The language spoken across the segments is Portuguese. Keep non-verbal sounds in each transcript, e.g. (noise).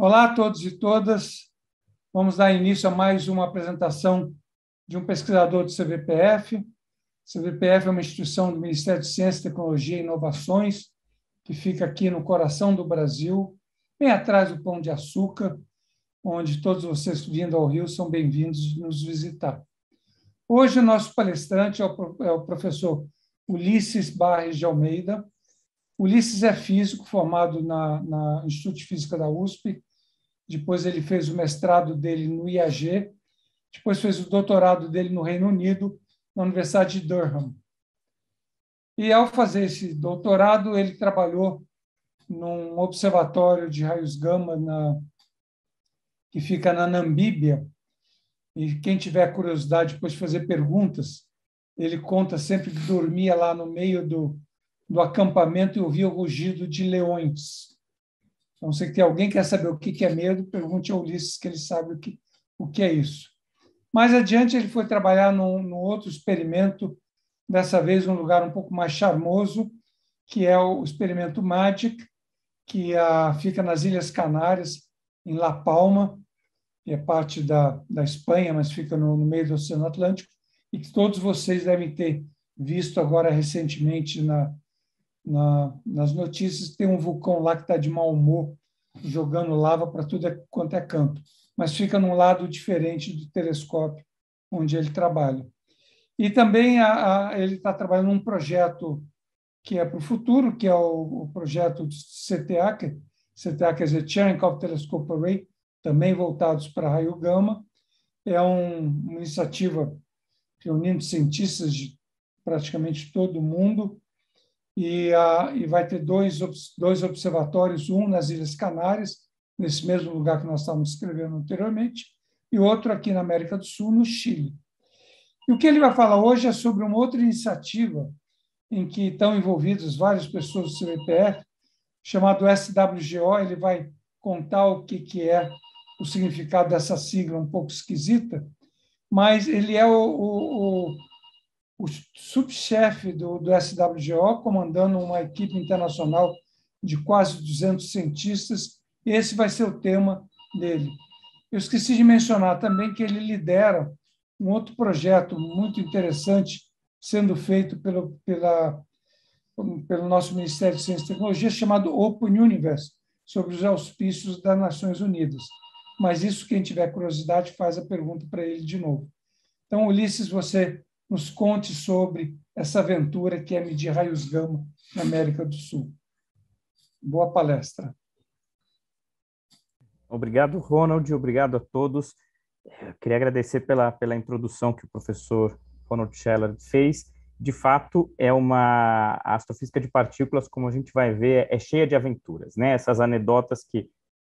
Olá a todos e todas. Vamos dar início a mais uma apresentação de um pesquisador do CVPF. O CVPF é uma instituição do Ministério de Ciência, Tecnologia e Inovações, que fica aqui no coração do Brasil, bem atrás do Pão de Açúcar, onde todos vocês vindo ao Rio são bem-vindos nos visitar. Hoje, o nosso palestrante é o é professor Ulisses Barres de Almeida. Ulisses é físico, formado na, na Instituto de Física da USP, depois ele fez o mestrado dele no IAG, depois fez o doutorado dele no Reino Unido, na Universidade de Durham. E ao fazer esse doutorado, ele trabalhou num observatório de raios gama na, que fica na Namíbia. E quem tiver curiosidade depois de fazer perguntas, ele conta sempre que dormia lá no meio do, do acampamento e ouvia o rugido de leões. Então, se tem alguém que quer saber o que é medo, pergunte ao Ulisses, que ele sabe o que, o que é isso. Mais adiante, ele foi trabalhar num, num outro experimento, dessa vez um lugar um pouco mais charmoso, que é o experimento MAGIC, que a, ah, fica nas Ilhas Canárias, em La Palma, que é parte da, da Espanha, mas fica no, no meio do Oceano Atlântico, e que todos vocês devem ter visto agora recentemente na, na, nas notícias tem um vulcão lá que está de mau humor, jogando lava para tudo é, quanto é canto, mas fica num lado diferente do telescópio onde ele trabalha. E também a, a, ele está trabalhando num projeto que é para o futuro, que é o, o projeto de CTA, que, é CTA quer dizer Cherenkov Telescope Array, também voltados para raio gama. É um, uma iniciativa reunindo cientistas de praticamente todo o mundo e, a, ah, e vai ter dois, dois observatórios, um nas Ilhas Canárias, nesse mesmo lugar que nós estávamos escrevendo anteriormente, e outro aqui na América do Sul, no Chile. E o que ele vai falar hoje é sobre uma outra iniciativa em que estão envolvidos várias pessoas do CBPF, chamado SWGO. Ele vai contar o que, que é o significado dessa sigla um pouco esquisita, mas ele é o, o, o o subchefe do, do SWGO, comandando uma equipe internacional de quase 200 cientistas. Esse vai ser o tema dele. Eu esqueci de mencionar também que ele lidera um outro projeto muito interessante sendo feito pelo, pela, pelo nosso Ministério de Ciência e Tecnologia, chamado Open Universe, sobre os auspícios das Nações Unidas. Mas isso, quem tiver curiosidade, faz a pergunta para ele de novo. Então, Ulisses, você nos conte sobre essa aventura que é medir raios gama na América do Sul. Boa palestra. Obrigado, Ronald, obrigado a todos. Eu queria agradecer pela, pela introdução que o professor Ronald Scheller fez. De fato, é uma a astrofísica de partículas, como a gente vai ver, é cheia de aventuras, né? Essas anedotas que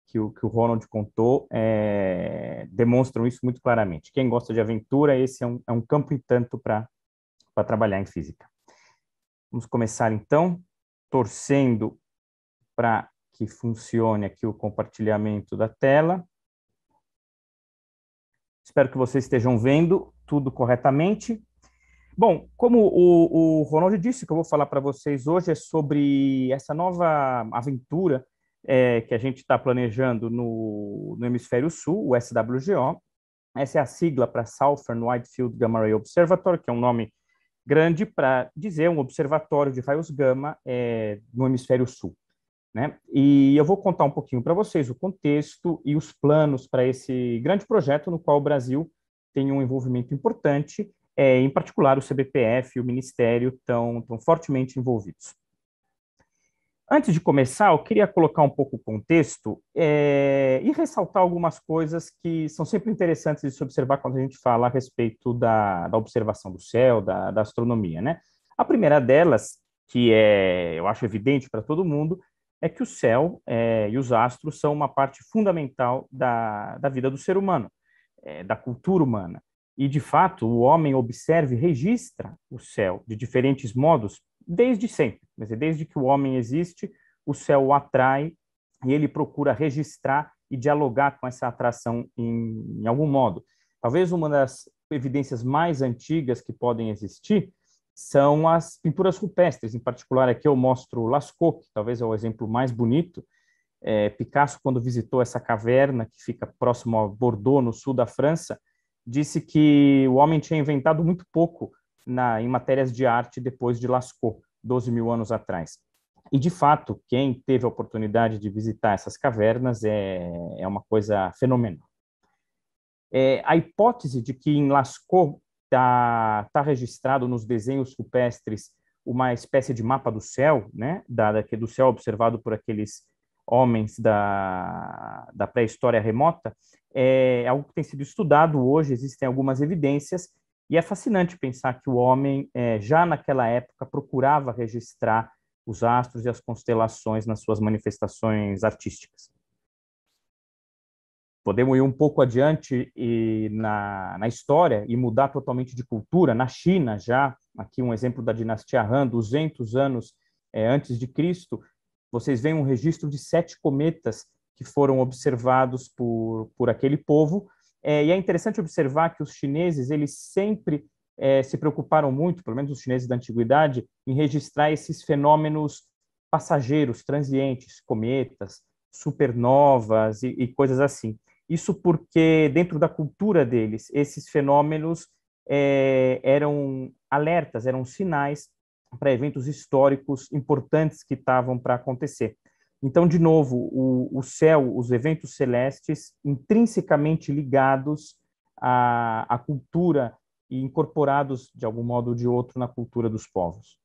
que o, que o Ronald contou é, demonstram isso muito claramente. Quem gosta de aventura, esse é um, é um campo e tanto para trabalhar em física. Vamos começar então, torcendo para que funcione aqui o compartilhamento da tela. Espero que vocês estejam vendo tudo corretamente. Bom, como o, o Ronald disse, o que eu vou falar para vocês hoje é sobre essa nova aventura é, que a gente está planejando no, no Hemisfério Sul, o SWGO. Essa é a sigla para Southern Field Gamma Ray Observatory, que é um nome grande para dizer um observatório de raios gama é, no Hemisfério Sul. Né? E eu vou contar um pouquinho para vocês o contexto e os planos para esse grande projeto no qual o Brasil tem um envolvimento importante, é, em particular o CBPF e o Ministério estão fortemente envolvidos. Antes de começar, eu queria colocar um pouco o contexto é, e ressaltar algumas coisas que são sempre interessantes de se observar quando a gente fala a respeito da, da observação do céu, da, da, astronomia. Né? A primeira delas, que é, eu acho evidente para todo mundo, é que o céu é, e os astros são uma parte fundamental da, da vida do ser humano, é, da cultura humana. E, de fato, o homem observa e registra o céu de diferentes modos desde sempre. desde que o homem existe, o céu o atrai e ele procura registrar e dialogar com essa atração em, em algum modo. Talvez uma das evidências mais antigas que podem existir são as pinturas rupestres, em particular aqui eu mostro Lascaux, que talvez é o exemplo mais bonito. É, Picasso, quando visitou essa caverna que fica próximo a Bordeaux, no sul da França, disse que o homem tinha inventado muito pouco na, em matérias de arte depois de Lascaux, 12 mil anos atrás. E, de fato, quem teve a oportunidade de visitar essas cavernas é, é uma coisa fenomenal. É, a hipótese de que em Lascaux está tá registrado nos desenhos rupestres uma espécie de mapa do céu, né, da, da, do céu observado por aqueles homens da, da pré-história remota, é, é algo que tem sido estudado hoje, existem algumas evidências, e é fascinante pensar que o homem, é, já naquela época, procurava registrar os astros e as constelações nas suas manifestações artísticas. Podemos ir um pouco adiante e na, na história e mudar totalmente de cultura. Na China, já, aqui um exemplo da dinastia Han, 200 anos é, antes de Cristo, vocês veem um registro de sete cometas que foram observados por, por aquele povo, é, e é interessante observar que os chineses eles sempre é, se preocuparam muito, pelo menos os chineses da antiguidade, em registrar esses fenômenos passageiros, transientes, cometas, supernovas e, e coisas assim. Isso porque, dentro da cultura deles, esses fenômenos é, eram alertas, eram sinais para eventos históricos importantes que estavam para acontecer. Então, de novo, o, o céu, os eventos celestes, intrinsecamente ligados à, à cultura e incorporados, de algum modo ou de outro, na cultura dos povos.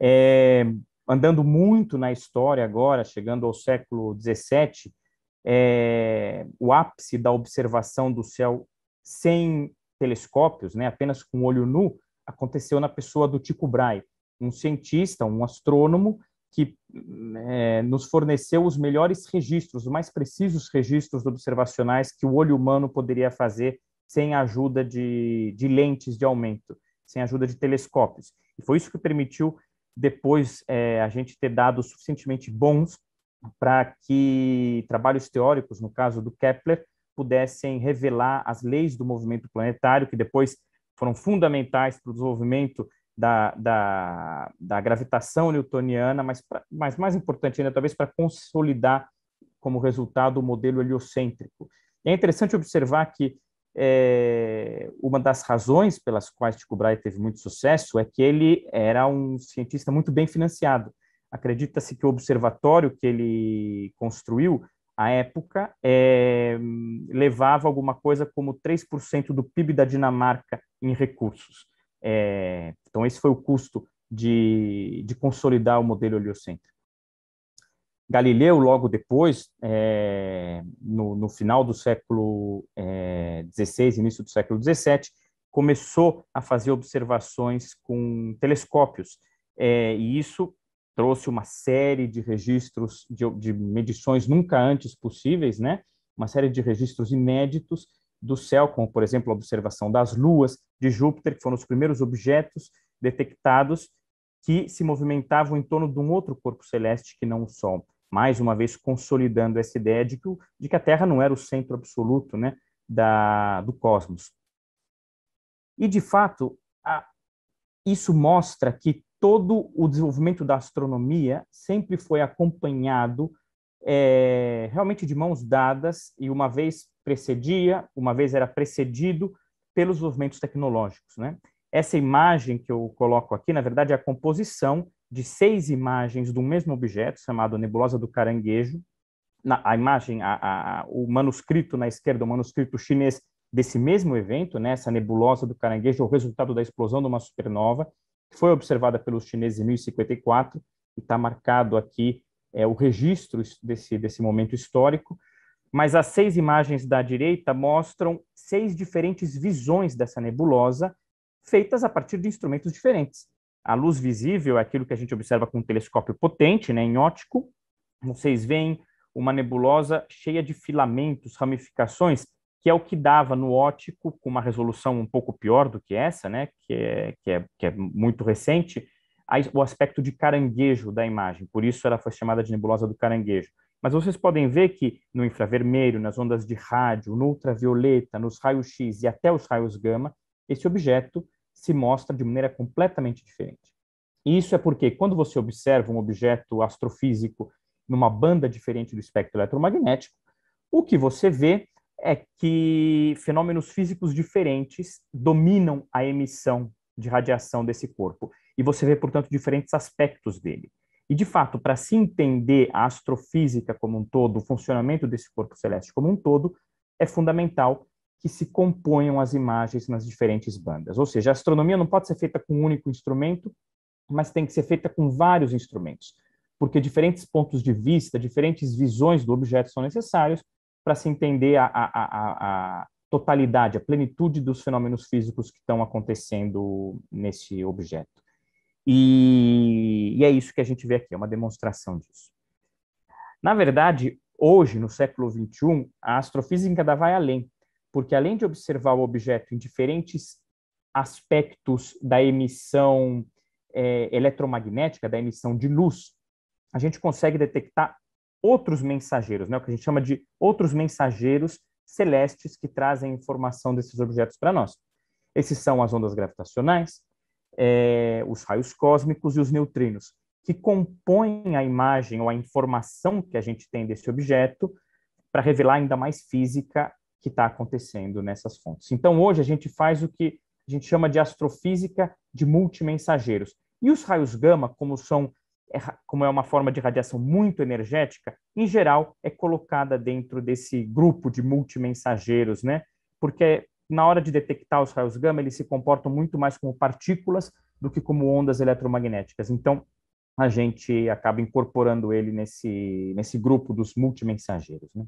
É, andando muito na história agora, chegando ao século XVII, é, o ápice da observação do céu sem telescópios, né, apenas com olho nu, aconteceu na pessoa do Tycho Brahe, um cientista, um astrônomo, que é, nos forneceu os melhores registros, os mais precisos registros observacionais que o olho humano poderia fazer sem a ajuda de, de lentes de aumento, sem a ajuda de telescópios. E foi isso que permitiu depois é, a gente ter dados suficientemente bons para que trabalhos teóricos, no caso do Kepler, pudessem revelar as leis do movimento planetário, que depois foram fundamentais para o desenvolvimento da, da, da gravitação newtoniana, mas, pra, mas mais importante ainda, talvez, para consolidar como resultado o modelo heliocêntrico. É interessante observar que é, uma das razões pelas quais Tycho Brahe teve muito sucesso é que ele era um cientista muito bem financiado. Acredita-se que o observatório que ele construiu à época é, levava alguma coisa como 3% do PIB da Dinamarca em recursos. É, então, esse foi o custo de, de consolidar o modelo heliocêntrico. Galileu, logo depois, é, no, no, final do século XVI, é, início do século XVII, começou a fazer observações com telescópios, é, e isso trouxe uma série de registros de, de medições nunca antes possíveis, né? uma série de registros inéditos do céu, como, por exemplo, a observação das luas de Júpiter, que foram os primeiros objetos detectados que se movimentavam em torno de um outro corpo celeste que não o Sol. Mais uma vez, consolidando essa ideia de que, de que a Terra não era o centro absoluto né, da, do cosmos. E, de fato, a, isso mostra que todo o desenvolvimento da astronomia sempre foi acompanhado é, realmente de mãos dadas e uma vez precedia, uma vez era precedido pelos movimentos tecnológicos. Né? Essa imagem que eu coloco aqui, na verdade, é a composição de seis imagens do mesmo objeto, chamado Nebulosa do Caranguejo. Na, a imagem, a, a, o manuscrito na esquerda, o manuscrito chinês desse mesmo evento, né, essa nebulosa do caranguejo, o resultado da explosão de uma supernova, que foi observada pelos chineses em 1054 e está marcado aqui é, o registro desse, desse momento histórico, mas as seis imagens da direita mostram seis diferentes visões dessa nebulosa, feitas a partir de instrumentos diferentes. A luz visível é aquilo que a gente observa com um telescópio potente, né, em óptico. Vocês veem uma nebulosa cheia de filamentos, ramificações, que é o que dava no óptico, com uma resolução um pouco pior do que essa, né, que é, que é, que é muito recente, o aspecto de caranguejo da imagem, por isso ela foi chamada de nebulosa do caranguejo. Mas vocês podem ver que no infravermelho, nas ondas de rádio, no ultravioleta, nos raios-x e até os raios gama, esse objeto se mostra de maneira completamente diferente. E isso é porque quando você observa um objeto astrofísico numa banda diferente do espectro eletromagnético, o que você vê é que fenômenos físicos diferentes dominam a emissão de radiação desse corpo e você vê, portanto, diferentes aspectos dele. E, de fato, para se entender a astrofísica como um todo, o funcionamento desse corpo celeste como um todo, é fundamental que se componham as imagens nas diferentes bandas. Ou seja, a astronomia não pode ser feita com um único instrumento, mas tem que ser feita com vários instrumentos, porque diferentes pontos de vista, diferentes visões do objeto são necessários para se entender a, a, a, a, totalidade, a plenitude dos fenômenos físicos que estão acontecendo nesse objeto. E, e é isso que a gente vê aqui, é uma demonstração disso. Na verdade, hoje, no século XXI, a astrofísica ainda vai além, porque além de observar o objeto em diferentes aspectos da emissão é, eletromagnética, da emissão de luz, a gente consegue detectar outros mensageiros, né? o que a gente chama de outros mensageiros celestes que trazem informação desses objetos para nós. Esses são as ondas gravitacionais, é, os raios cósmicos e os neutrinos, que compõem a imagem ou a informação que a gente tem desse objeto para revelar ainda mais física que está acontecendo nessas fontes. Então, hoje a gente faz o que a gente chama de astrofísica de multimensageiros. E os raios gama, como são é, como é uma forma de radiação muito energética, em geral é colocada dentro desse grupo de multimensageiros, né? Porque na hora de detectar os raios gama, eles se comportam muito mais como partículas do que como ondas eletromagnéticas. Então, a gente acaba incorporando ele nesse, nesse grupo dos multimensageiros. Né?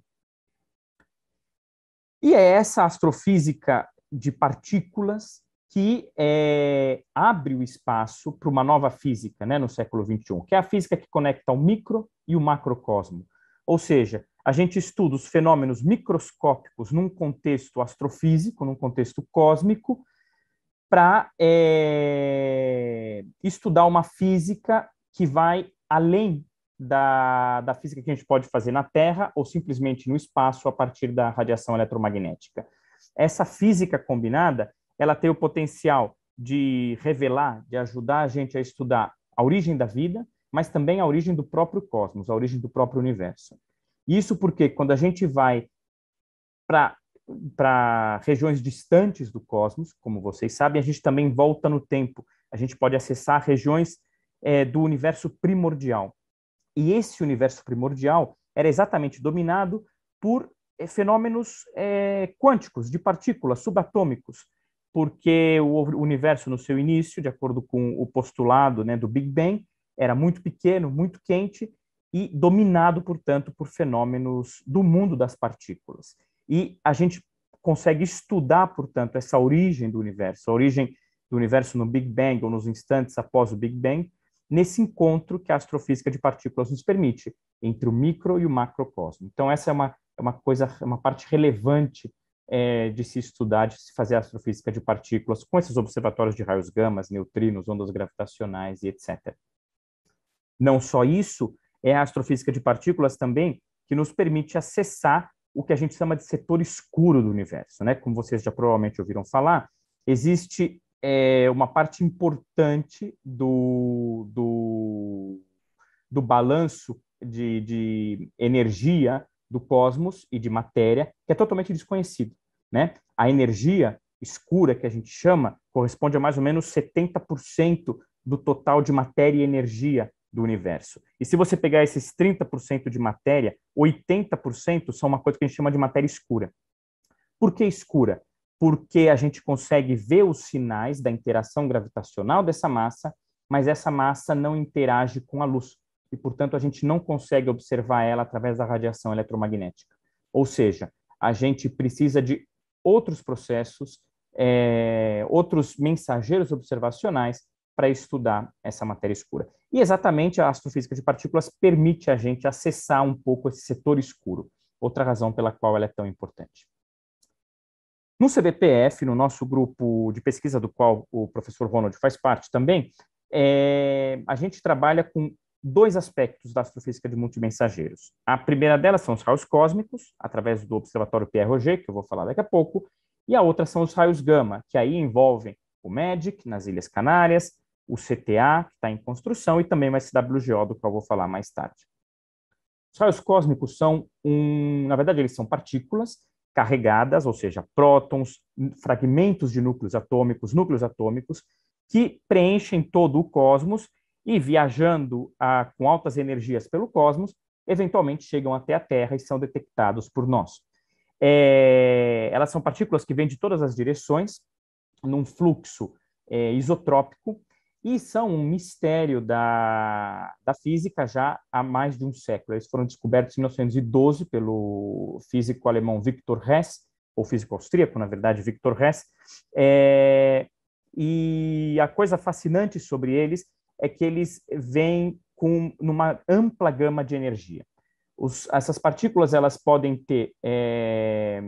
E é essa astrofísica de partículas que é, abre o espaço para uma nova física né, no século XXI, que é a física que conecta o micro e o macrocosmo. Ou seja, a gente estuda os fenômenos microscópicos num contexto astrofísico, num contexto cósmico, para é, estudar uma física que vai além da, da física que a gente pode fazer na Terra ou simplesmente no espaço a partir da radiação eletromagnética. Essa física combinada, ela tem o potencial de revelar, de ajudar a gente a estudar a origem da vida, mas também a origem do próprio cosmos, a origem do próprio universo. Isso porque quando a gente vai para regiões distantes do cosmos, como vocês sabem, a gente também volta no tempo. A gente pode acessar regiões é, do universo primordial. E esse universo primordial era exatamente dominado por é, fenômenos é, quânticos, de partículas subatômicos, porque o universo, no seu início, de acordo com o postulado né, do Big Bang, era muito pequeno, muito quente, e dominado, portanto, por fenômenos do mundo das partículas. E a gente consegue estudar, portanto, essa origem do universo, a origem do universo no Big Bang ou nos instantes após o Big Bang, nesse encontro que a astrofísica de partículas nos permite, entre o micro e o macrocosmo. Então, essa é uma, é uma coisa, é uma parte relevante é, de se estudar, de se fazer astrofísica de partículas com esses observatórios de raios gamas, neutrinos, ondas gravitacionais e etc. Não só isso, é a astrofísica de partículas também, que nos permite acessar o que a gente chama de setor escuro do universo. Né? Como vocês já provavelmente ouviram falar, existe é, uma parte importante do, do, do balanço de, de energia do cosmos e de matéria que é totalmente desconhecido. Né? A energia escura, que a gente chama, corresponde a mais ou menos 70% do total de matéria e energia do universo. E se você pegar esses 30% de matéria, 80% são uma coisa que a gente chama de matéria escura. Por que escura? Porque a gente consegue ver os sinais da interação gravitacional dessa massa, mas essa massa não interage com a luz. E, portanto, a gente não consegue observar ela através da radiação eletromagnética. Ou seja, a gente precisa de outros processos, é, outros mensageiros observacionais para estudar essa matéria escura. E exatamente a astrofísica de partículas permite a gente acessar um pouco esse setor escuro, outra razão pela qual ela é tão importante. No CBPF, no nosso grupo de pesquisa, do qual o professor Ronald faz parte também, é, a gente trabalha com dois aspectos da astrofísica de multimensageiros. A primeira delas são os raios cósmicos, através do Observatório Pierre-Roger, que eu vou falar daqui a pouco, e a outra são os raios gama, que aí envolvem o MEDIC, nas Ilhas Canárias, o CTA, que está em construção, e também vai ser WGO, do qual eu vou falar mais tarde. Os raios cósmicos são, um, na verdade, eles são partículas carregadas, ou seja, prótons, fragmentos de núcleos atômicos, núcleos atômicos, que preenchem todo o cosmos e, viajando a, com altas energias pelo cosmos, eventualmente chegam até a Terra e são detectados por nós. É, elas são partículas que vêm de todas as direções, num fluxo é, isotrópico, e são um mistério da, da física já há mais de um século. Eles foram descobertos em 1912 pelo físico alemão Victor Hess, ou físico austríaco, na verdade, Victor Hess. É, e a coisa fascinante sobre eles é que eles vêm com numa ampla gama de energia. Os, essas partículas elas podem ter é,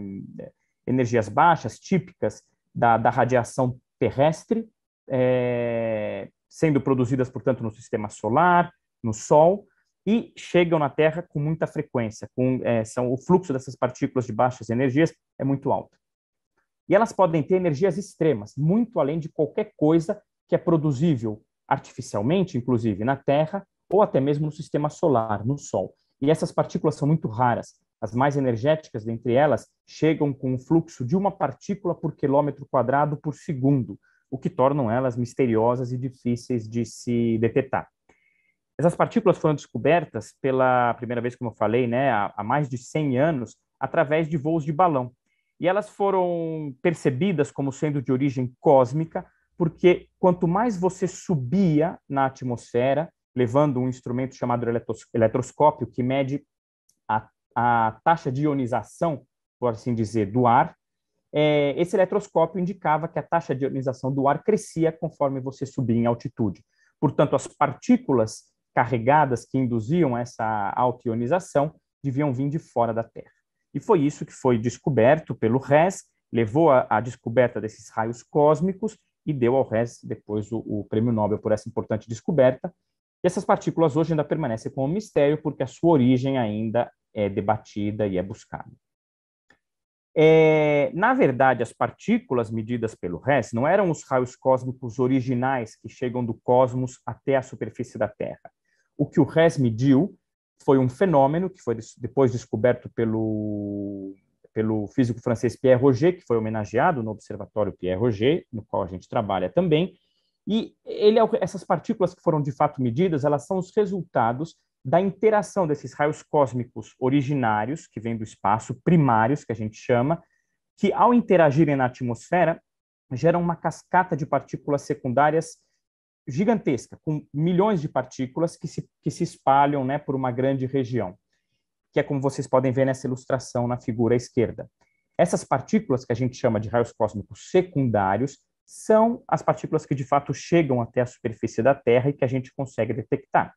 energias baixas, típicas da, da radiação terrestre, é, sendo produzidas, portanto, no sistema solar, no Sol, e chegam na Terra com muita frequência. Com, é, são, o fluxo dessas partículas de baixas energias é muito alto. E elas podem ter energias extremas, muito além de qualquer coisa que é produzível artificialmente, inclusive na Terra, ou até mesmo no sistema solar, no Sol. E essas partículas são muito raras. As mais energéticas dentre elas chegam com um fluxo de uma partícula por quilômetro quadrado por segundo, o que tornam elas misteriosas e difíceis de se detectar. Essas partículas foram descobertas pela primeira vez, como eu falei, né, há, mais de 100 anos, através de voos de balão. E elas foram percebidas como sendo de origem cósmica, porque quanto mais você subia na atmosfera, levando um instrumento chamado eletroscópio, que mede a, a taxa de ionização, por assim dizer, do ar, é, esse eletroscópio indicava que a taxa de ionização do ar crescia conforme você subia em altitude. Portanto, as partículas carregadas que induziam essa alta ionização deviam vir de fora da Terra. E foi isso que foi descoberto pelo RES, levou à descoberta desses raios cósmicos e deu ao RES depois o, o, prêmio Nobel por essa importante descoberta. E essas partículas hoje ainda permanecem como um mistério, porque a sua origem ainda é debatida e é buscada. É, na verdade, as partículas medidas pelo Hess não eram os raios cósmicos originais que chegam do cosmos até a superfície da Terra. O que o Hess mediu foi um fenômeno que foi depois descoberto pelo, pelo físico francês Pierre Roger, que foi homenageado no Observatório Pierre Roger, no qual a gente trabalha também. E ele, é essas partículas que foram de fato medidas, elas são os resultados da interação desses raios cósmicos originários, que vêm do espaço, primários, que a gente chama, que ao interagirem na atmosfera, geram uma cascata de partículas secundárias gigantesca, com milhões de partículas que se, que se espalham né, por uma grande região, que é como vocês podem ver nessa ilustração na figura à esquerda. Essas partículas, que a gente chama de raios cósmicos secundários, são as partículas que de fato chegam até a superfície da Terra e que a gente consegue detectar.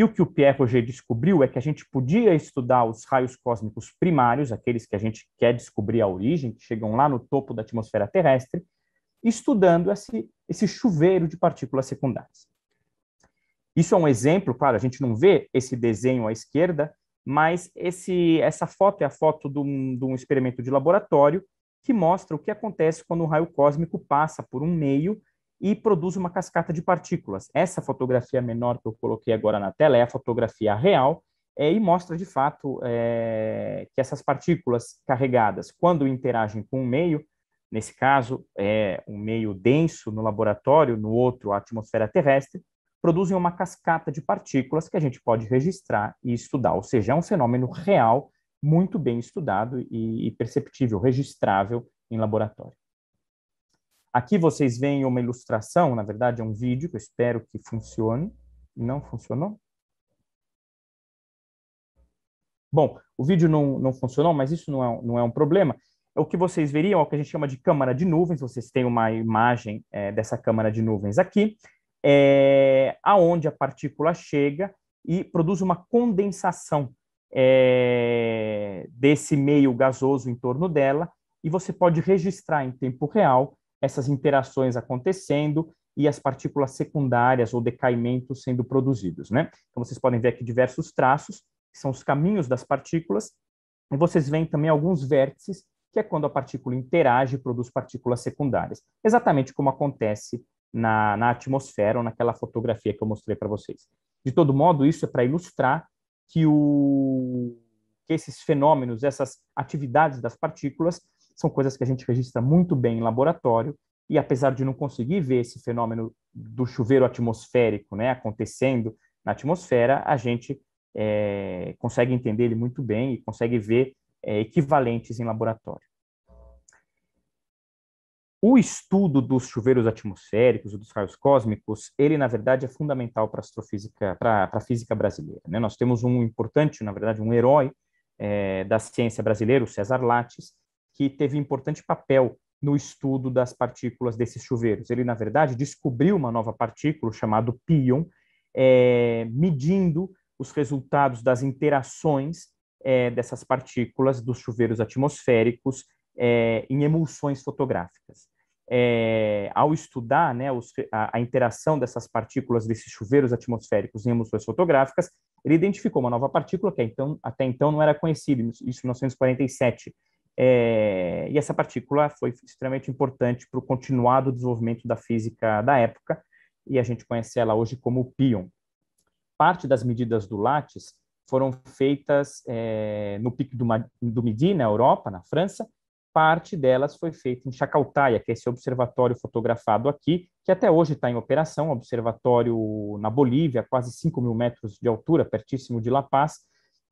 E o que o Pierre Roger descobriu é que a gente podia estudar os raios cósmicos primários, aqueles que a gente quer descobrir a origem, que chegam lá no topo da atmosfera terrestre, estudando esse, esse chuveiro de partículas secundárias. Isso é um exemplo, claro, a gente não vê esse desenho à esquerda, mas esse, essa foto é a foto de um, de um experimento de laboratório que mostra o que acontece quando um raio cósmico passa por um meio e produz uma cascata de partículas. Essa fotografia menor que eu coloquei agora na tela é a fotografia real é, e mostra de fato é, que essas partículas carregadas, quando interagem com um meio, nesse caso é um meio denso no laboratório, no outro a atmosfera terrestre, produzem uma cascata de partículas que a gente pode registrar e estudar. Ou seja, é um fenômeno real, muito bem estudado e, e perceptível, registrável em laboratório. Aqui vocês veem uma ilustração, na verdade é um vídeo que eu espero que funcione. Não funcionou? Bom, o vídeo não, não funcionou, mas isso não é, não é um problema. O que vocês veriam é o que a gente chama de câmara de nuvens. Vocês têm uma imagem é, dessa câmara de nuvens aqui, é, aonde a partícula chega e produz uma condensação é, desse meio gasoso em torno dela, e você pode registrar em tempo real essas interações acontecendo e as partículas secundárias ou decaimentos sendo produzidos, né? Então vocês podem ver aqui diversos traços, que são os caminhos das partículas, e vocês veem também alguns vértices, que é quando a partícula interage e produz partículas secundárias, exatamente como acontece na, na atmosfera ou naquela fotografia que eu mostrei para vocês. De todo modo, isso é para ilustrar que, o, que esses fenômenos, essas atividades das partículas, são coisas que a gente registra muito bem em laboratório, e apesar de não conseguir ver esse fenômeno do chuveiro atmosférico né, acontecendo na atmosfera, a gente é, consegue entender ele muito bem e consegue ver é, equivalentes em laboratório. O estudo dos chuveiros atmosféricos, dos raios cósmicos, ele, na verdade, é fundamental para a astrofísica, para a física brasileira. Né? Nós temos um importante, na verdade, um herói é, da ciência brasileira, o César Lattes, que teve importante papel no estudo das partículas desses chuveiros. Ele, na verdade, descobriu uma nova partícula chamada pion, é, medindo os resultados das interações é, dessas partículas dos chuveiros atmosféricos é, em emulsões fotográficas. É, ao estudar né, os, a, a, interação dessas partículas, desses chuveiros atmosféricos em emulsões fotográficas, ele identificou uma nova partícula que então, até então não era conhecida, isso em 1947, é, e essa partícula foi extremamente importante para o continuado desenvolvimento da física da época, e a gente conhece ela hoje como pion. Parte das medidas do Lattes foram feitas é, no Pico do, do Midi, na Europa, na França, parte delas foi feita em Chacautaia, que é esse observatório fotografado aqui, que até hoje está em operação, um observatório na Bolívia, quase 5 mil metros de altura, pertíssimo de La Paz,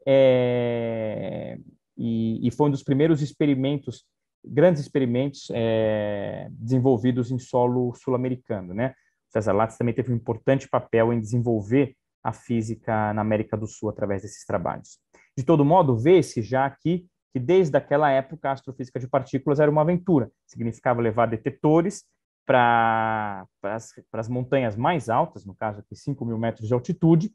é, e, e foi um dos primeiros experimentos, grandes experimentos é, desenvolvidos em solo sul-americano, né? César Lattes também teve um importante papel em desenvolver a física na América do Sul através desses trabalhos. De todo modo, vê-se já aqui que desde aquela época a astrofísica de partículas era uma aventura, significava levar detetores para as montanhas mais altas, no caso aqui 5 mil metros de altitude,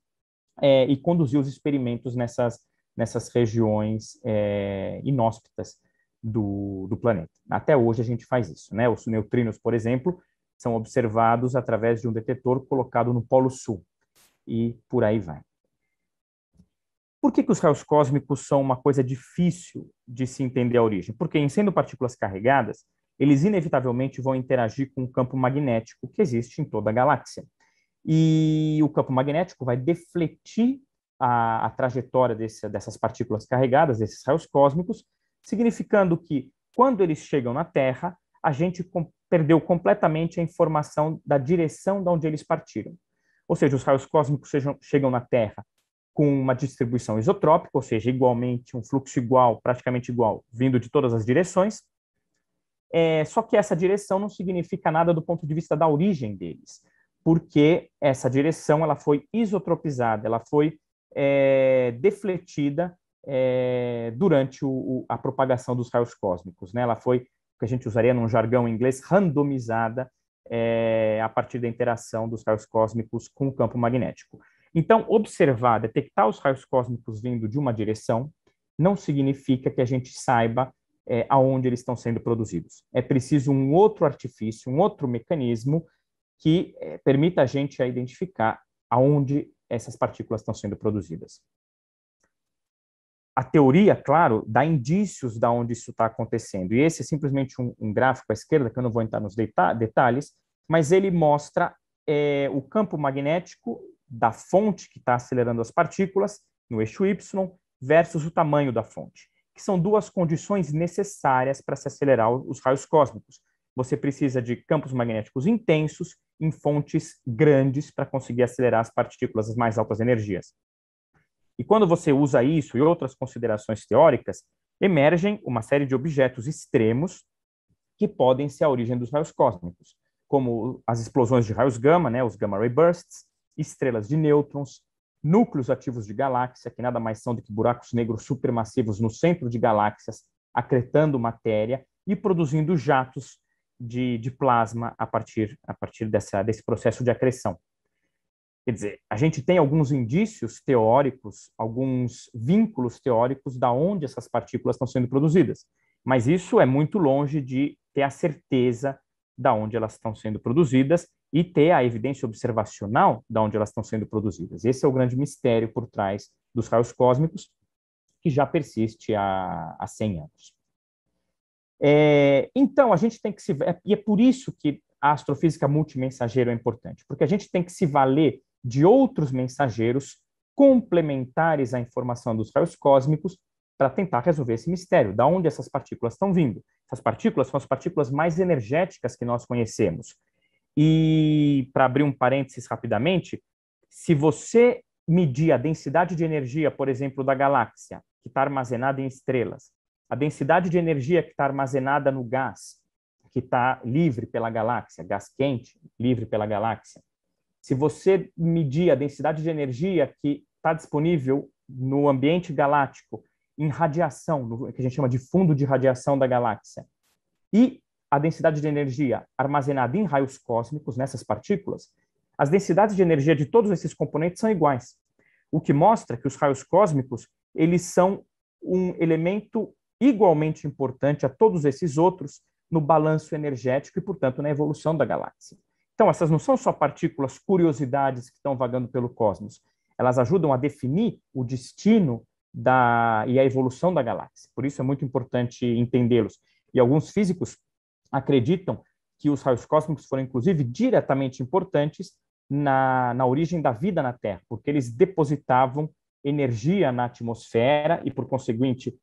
é, e conduzir os experimentos nessas nessas regiões é, eh, inóspitas do, do, planeta. Até hoje a gente faz isso, né? Os neutrinos, por exemplo, são observados através de um detetor colocado no Polo Sul e por aí vai. Por que, que os raios cósmicos são uma coisa difícil de se entender a origem? Porque, em sendo partículas carregadas, eles inevitavelmente vão interagir com o campo magnético que existe em toda a galáxia. E o campo magnético vai defletir a, a trajetória desse, dessas partículas carregadas, desses raios cósmicos, significando que, quando eles chegam na Terra, a gente com, perdeu completamente a informação da direção de onde eles partiram. Ou seja, os raios cósmicos sejam, chegam na Terra com uma distribuição isotrópica, ou seja, igualmente um fluxo igual, praticamente igual, vindo de todas as direções. É, só que essa direção não significa nada do ponto de vista da origem deles, porque essa direção ela foi isotropizada, ela foi é, defletida é, durante o, o, a propagação dos raios cósmicos. Né? Ela foi, o que a gente usaria num jargão inglês, randomizada é, a partir da interação dos raios cósmicos com o campo magnético. Então, observar, detectar os raios cósmicos vindo de uma direção não significa que a gente saiba é, aonde eles estão sendo produzidos. É preciso um outro artifício, um outro mecanismo que é, permita a gente a identificar aonde essas partículas estão sendo produzidas. A teoria, claro, dá indícios da onde isso está acontecendo. E esse é simplesmente um, um, gráfico à esquerda, que eu não vou entrar nos deta detalhes, mas ele mostra é, o campo magnético da fonte que está acelerando as partículas no eixo y versus o tamanho da fonte, que são duas condições necessárias para se acelerar os raios cósmicos. Você precisa de campos magnéticos intensos em fontes grandes para conseguir acelerar as partículas, as mais altas energias. E quando você usa isso e outras considerações teóricas, emergem uma série de objetos extremos que podem ser a origem dos raios cósmicos, como as explosões de raios gama, né, os gamma ray bursts, estrelas de nêutrons, núcleos ativos de galáxia, que nada mais são do que buracos negros supermassivos no centro de galáxias, acretando matéria e produzindo jatos de, de plasma a partir, a partir dessa, desse processo de acreção. Quer dizer, a gente tem alguns indícios teóricos, alguns vínculos teóricos da onde essas partículas estão sendo produzidas, mas isso é muito longe de ter a certeza da onde elas estão sendo produzidas e ter a evidência observacional da onde elas estão sendo produzidas. Esse é o grande mistério por trás dos raios cósmicos que já persiste há, há 100 anos. É, então, a gente tem que se. É, e é por isso que a astrofísica multimensageiro é importante, porque a gente tem que se valer de outros mensageiros complementares à informação dos raios cósmicos para tentar resolver esse mistério, da onde essas partículas estão vindo. Essas partículas são as partículas mais energéticas que nós conhecemos. E, para abrir um parênteses rapidamente, se você medir a densidade de energia, por exemplo, da galáxia, que está armazenada em estrelas, a densidade de energia que está armazenada no gás, que está livre pela galáxia, gás quente, livre pela galáxia, se você medir a densidade de energia que está disponível no ambiente galáctico em radiação, no, que a gente chama de fundo de radiação da galáxia, e a densidade de energia armazenada em raios cósmicos, nessas partículas, as densidades de energia de todos esses componentes são iguais. O que mostra que os raios cósmicos, eles são um elemento igualmente importante a todos esses outros no balanço energético e, portanto, na evolução da galáxia. Então, essas não são só partículas, curiosidades que estão vagando pelo cosmos. Elas ajudam a definir o destino da, e a evolução da galáxia. Por isso é muito importante entendê-los. E alguns físicos acreditam que os raios cósmicos foram, inclusive, diretamente importantes na, na origem da vida na Terra, porque eles depositavam energia na atmosfera e, por conseguinte,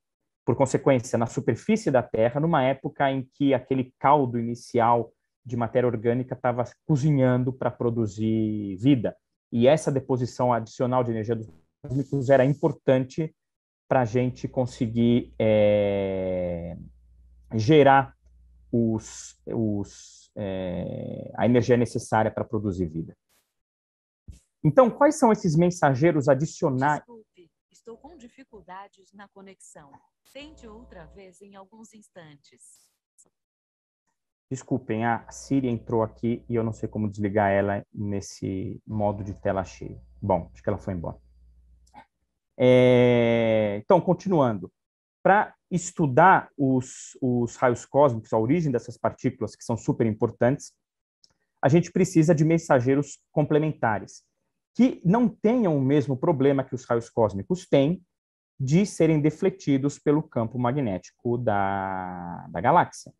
por consequência, na superfície da Terra, numa época em que aquele caldo inicial de matéria orgânica estava cozinhando para produzir vida. E essa deposição adicional de energia dos cósmicos era importante para a gente conseguir é, gerar os, os, é, a energia necessária para produzir vida. Então, quais são esses mensageiros adicionais? Estou com dificuldades na conexão. Tente outra vez em alguns instantes. Desculpem, a Siri entrou aqui e eu não sei como desligar ela nesse modo de tela cheia. Bom, acho que ela foi embora. É... Então, continuando. Para estudar os, os raios cósmicos, a origem dessas partículas, que são super importantes, a gente precisa de mensageiros complementares que não tenham o mesmo problema que os raios cósmicos têm de serem defletidos pelo campo magnético da, da galáxia.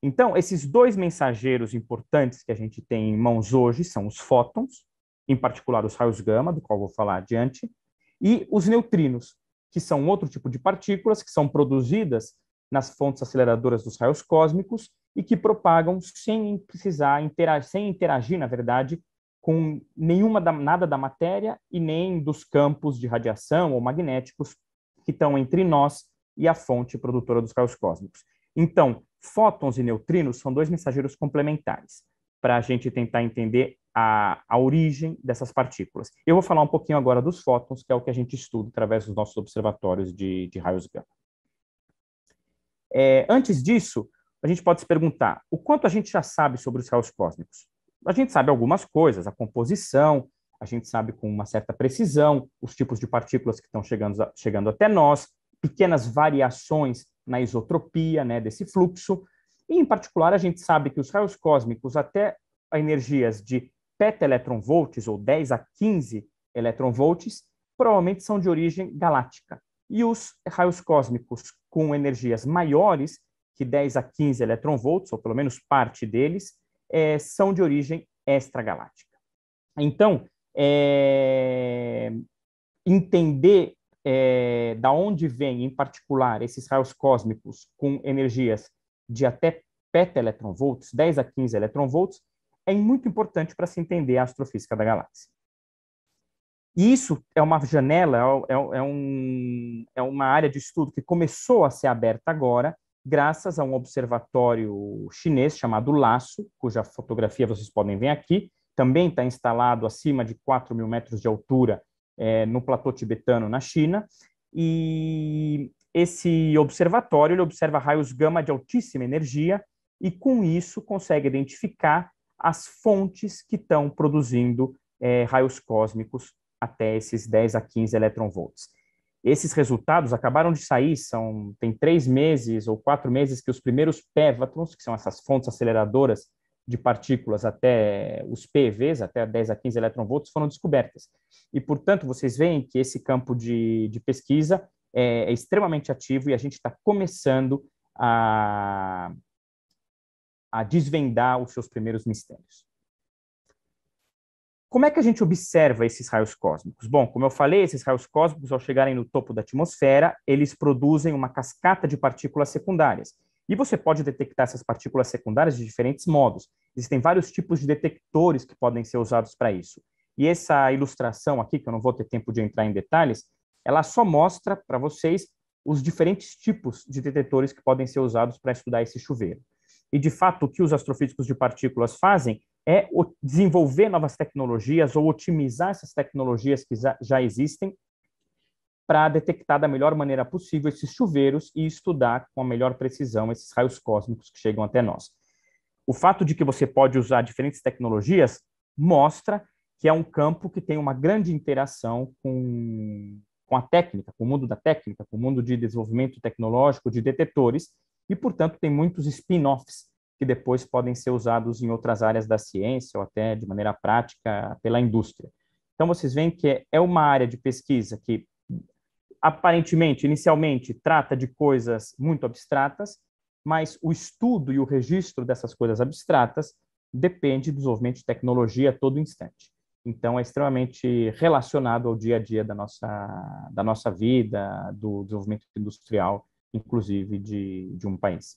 Então, esses dois mensageiros importantes que a gente tem em mãos hoje são os fótons, em particular os raios gama, do qual vou falar adiante, e os neutrinos, que são outro tipo de partículas que são produzidas nas fontes aceleradoras dos raios cósmicos e que propagam sem precisar interagir, sem interagir, na verdade, com nenhuma da, nada da matéria e nem dos campos de radiação ou magnéticos que estão entre nós e a fonte produtora dos raios cósmicos. Então, fótons e neutrinos são dois mensageiros complementares para a gente tentar entender a, a origem dessas partículas. Eu vou falar um pouquinho agora dos fótons, que é o que a gente estuda através dos nossos observatórios de, de raios gama. É, antes disso, a gente pode se perguntar o quanto a gente já sabe sobre os raios cósmicos a gente sabe algumas coisas, a composição, a gente sabe com uma certa precisão os tipos de partículas que estão chegando, chegando até nós, pequenas variações na isotropia né, desse fluxo, e em particular a gente sabe que os raios cósmicos até energias de peta ou 10 a 15 electronvolts, provavelmente são de origem galáctica. E os raios cósmicos com energias maiores que 10 a 15 electronvolts, ou pelo menos parte deles, é, são de origem extragaláctica. Então, é, entender é, da onde vem, em particular, esses raios cósmicos com energias de até peta volts, 10 a 15 volts, é muito importante para se entender a astrofísica da galáxia. E isso é uma janela, é, é, é um, é uma área de estudo que começou a ser aberta agora, graças a um observatório chinês chamado Laço, cuja fotografia vocês podem ver aqui, também está instalado acima de 4 mil metros de altura é, no platô tibetano, na China, e esse observatório ele observa raios gama de altíssima energia e, com isso, consegue identificar as fontes que estão produzindo é, raios cósmicos até esses 10 a 15 eletronvolts. Esses resultados acabaram de sair, são tem três meses ou quatro meses que os primeiros pévatrons, que são essas fontes aceleradoras de partículas até os PEVs, até 10 a 15 eletronvolts, foram descobertas. E, portanto, vocês veem que esse campo de, de pesquisa é, é extremamente ativo e a gente está começando a, a desvendar os seus primeiros mistérios. Como é que a gente observa esses raios cósmicos? Bom, como eu falei, esses raios cósmicos, ao chegarem no topo da atmosfera, eles produzem uma cascata de partículas secundárias. E você pode detectar essas partículas secundárias de diferentes modos. Existem vários tipos de detectores que podem ser usados para isso. E essa ilustração aqui, que eu não vou ter tempo de entrar em detalhes, ela só mostra para vocês os diferentes tipos de detetores que podem ser usados para estudar esse chuveiro. E, de fato, o que os astrofísicos de partículas fazem é desenvolver novas tecnologias ou otimizar essas tecnologias que já existem para detectar da melhor maneira possível esses chuveiros e estudar com a melhor precisão esses raios cósmicos que chegam até nós. O fato de que você pode usar diferentes tecnologias mostra que é um campo que tem uma grande interação com, com a técnica, com o mundo da técnica, com o mundo de desenvolvimento tecnológico, de detetores, e, portanto, tem muitos spin-offs que depois podem ser usados em outras áreas da ciência ou até de maneira prática pela indústria. Então, vocês veem que é uma área de pesquisa que aparentemente, inicialmente, trata de coisas muito abstratas, mas o estudo e o registro dessas coisas abstratas depende do desenvolvimento de tecnologia a todo instante. Então, é extremamente relacionado ao dia a dia da nossa, da nossa vida, do desenvolvimento industrial, inclusive de, de um país.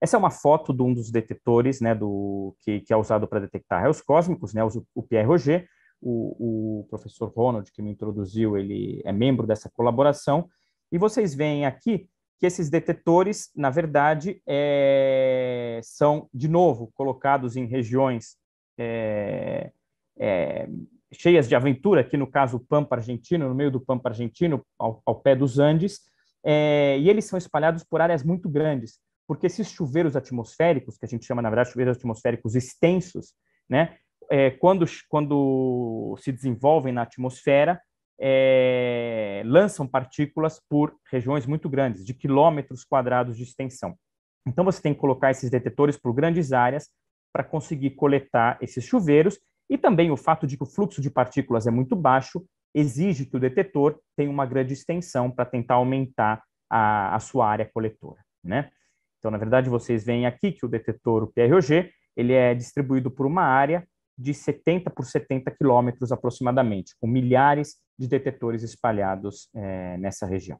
Essa é uma foto de um dos detectores né, do, que, que é usado para detectar raios cósmicos, né, o, o Pierre Roger, o, o, professor Ronald, que me introduziu, ele é membro dessa colaboração, e vocês veem aqui que esses detetores, na verdade, é, são, de novo, colocados em regiões é, é, cheias de aventura, aqui no caso o Pampa Argentino, no meio do Pampa Argentino, ao, ao pé dos Andes, é, e eles são espalhados por áreas muito grandes porque esses chuveiros atmosféricos, que a gente chama, na verdade, chuveiros atmosféricos extensos, né, é, quando, quando se desenvolvem na atmosfera, é, lançam partículas por regiões muito grandes, de quilômetros quadrados de extensão. Então, você tem que colocar esses detetores por grandes áreas para conseguir coletar esses chuveiros, e também o fato de que o fluxo de partículas é muito baixo exige que o detetor tenha uma grande extensão para tentar aumentar a, a sua área coletora. Né? Então, na verdade, vocês veem aqui que o detetor, o PROG, ele é distribuído por uma área de 70 por 70 quilômetros aproximadamente, com milhares de detetores espalhados é, nessa região.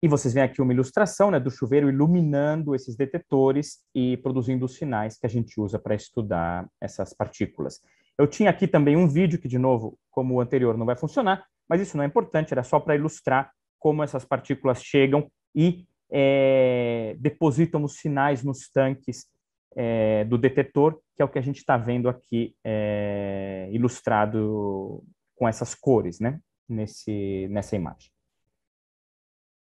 E vocês veem aqui uma ilustração né, do chuveiro iluminando esses detetores e produzindo os sinais que a gente usa para estudar essas partículas. Eu tinha aqui também um vídeo que, de novo, como o anterior, não vai funcionar, mas isso não é importante, era só para ilustrar como essas partículas chegam e é, depositam os sinais nos tanques é, do detetor, que é o que a gente está vendo aqui é, ilustrado com essas cores, né? Nesse, nessa imagem.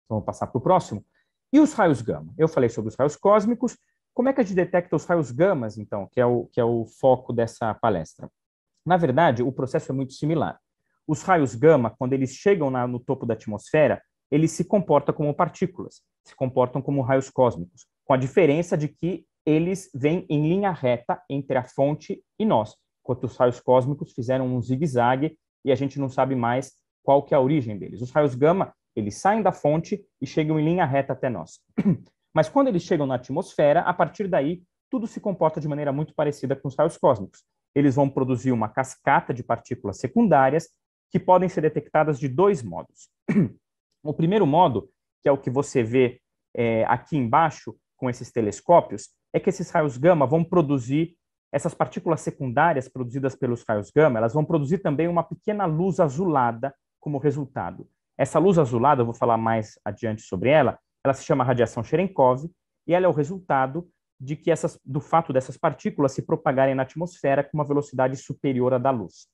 Então, vamos passar para o próximo. E os raios gama? Eu falei sobre os raios cósmicos. Como é que a gente detecta os raios gamas, então, que é o, que é o foco dessa palestra? Na verdade, o processo é muito similar. Os raios gama, quando eles chegam na, no topo da atmosfera, ele se comporta como partículas, se comportam como raios cósmicos, com a diferença de que eles vêm em linha reta entre a fonte e nós, enquanto os raios cósmicos fizeram um zigue-zague e a gente não sabe mais qual que é a origem deles. Os raios gama, eles saem da fonte e chegam em linha reta até nós. (clears throat) Mas quando eles chegam na atmosfera, a partir daí, tudo se comporta de maneira muito parecida com os raios cósmicos. Eles vão produzir uma cascata de partículas secundárias que podem ser detectadas de dois modos. (clears throat) O primeiro modo, que é o que você vê é, aqui embaixo com esses telescópios, é que esses raios gama vão produzir essas partículas secundárias produzidas pelos raios gama, elas vão produzir também uma pequena luz azulada como resultado. Essa luz azulada, eu vou falar mais adiante sobre ela, ela se chama radiação Cherenkov e ela é o resultado de que essas, do fato dessas partículas se propagarem na atmosfera com uma velocidade superior à da luz.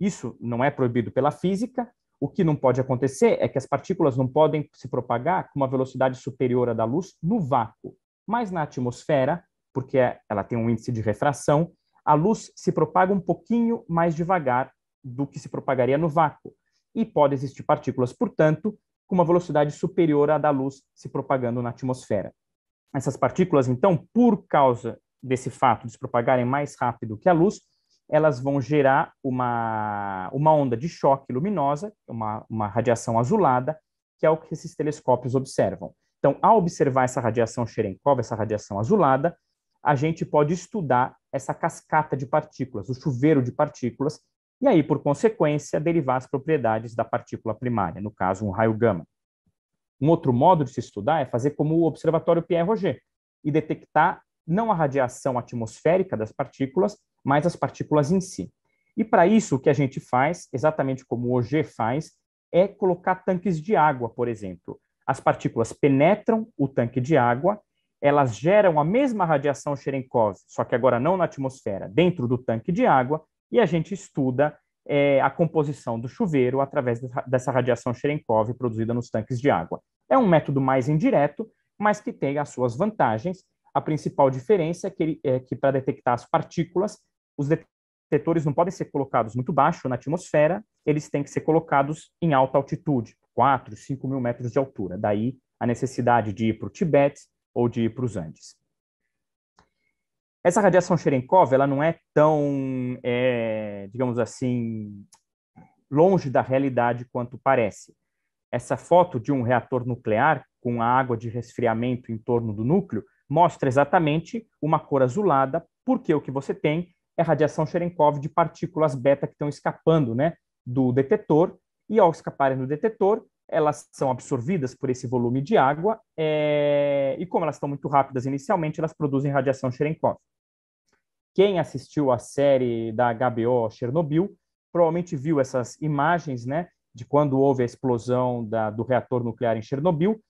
Isso não é proibido pela física, o que não pode acontecer é que as partículas não podem se propagar com uma velocidade superior à da luz no vácuo. Mas na atmosfera, porque ela tem um índice de refração, a luz se propaga um pouquinho mais devagar do que se propagaria no vácuo. E pode existir partículas, portanto, com uma velocidade superior à da luz se propagando na atmosfera. Essas partículas, então, por causa desse fato de se propagarem mais rápido que a luz, elas vão gerar uma, uma onda de choque luminosa, uma, uma radiação azulada, que é o que esses telescópios observam. Então, ao observar essa radiação Cherenkov, essa radiação azulada, a gente pode estudar essa cascata de partículas, o chuveiro de partículas, e aí, por consequência, derivar as propriedades da partícula primária, no caso, um raio gama. Um outro modo de se estudar é fazer como o observatório Pierre Roger e detectar não a radiação atmosférica das partículas, mas as partículas em si. E para isso, o que a gente faz, exatamente como o OG faz, é colocar tanques de água, por exemplo. As partículas penetram o tanque de água, elas geram a mesma radiação Cherenkov, só que agora não na atmosfera, dentro do tanque de água, e a gente estuda é, a composição do chuveiro através dessa radiação Cherenkov produzida nos tanques de água. É um método mais indireto, mas que tem as suas vantagens. A principal diferença é que, é que para detectar as partículas, os detetores não podem ser colocados muito baixo na atmosfera, eles têm que ser colocados em alta altitude, 4, 5 mil metros de altura. Daí a necessidade de ir para o Tibete ou de ir para os Andes. Essa radiação Cherenkov ela não é tão, é, digamos assim, longe da realidade quanto parece. Essa foto de um reator nuclear com a água de resfriamento em torno do núcleo mostra exatamente uma cor azulada, porque o que você tem é radiação Cherenkov de partículas beta que estão escapando né, do detetor, e ao escaparem do detetor, elas são absorvidas por esse volume de água, é... e como elas estão muito rápidas inicialmente, elas produzem radiação Cherenkov. Quem assistiu à série da HBO Chernobyl provavelmente viu essas imagens né, de quando houve a explosão da, do reator nuclear em Chernobyl.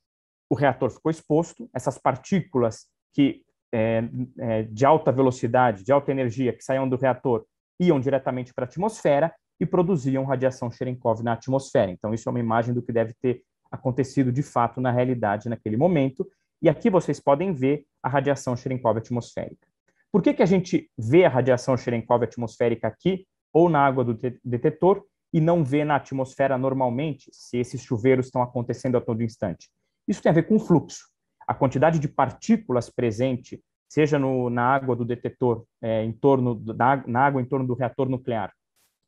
O reator ficou exposto, essas partículas que é, é, de alta velocidade, de alta energia, que saiam do reator, iam diretamente para a atmosfera e produziam radiação Cherenkov na atmosfera. Então, isso é uma imagem do que deve ter acontecido de fato na realidade naquele momento. E aqui vocês podem ver a radiação Cherenkov atmosférica. Por que, que a gente vê a radiação Cherenkov atmosférica aqui ou na água do detetor e não vê na atmosfera normalmente, se esses chuveiros estão acontecendo a todo instante? Isso tem a ver com o fluxo a quantidade de partículas presente, seja no, na água do detetor, é, em torno da, na água em torno do reator nuclear,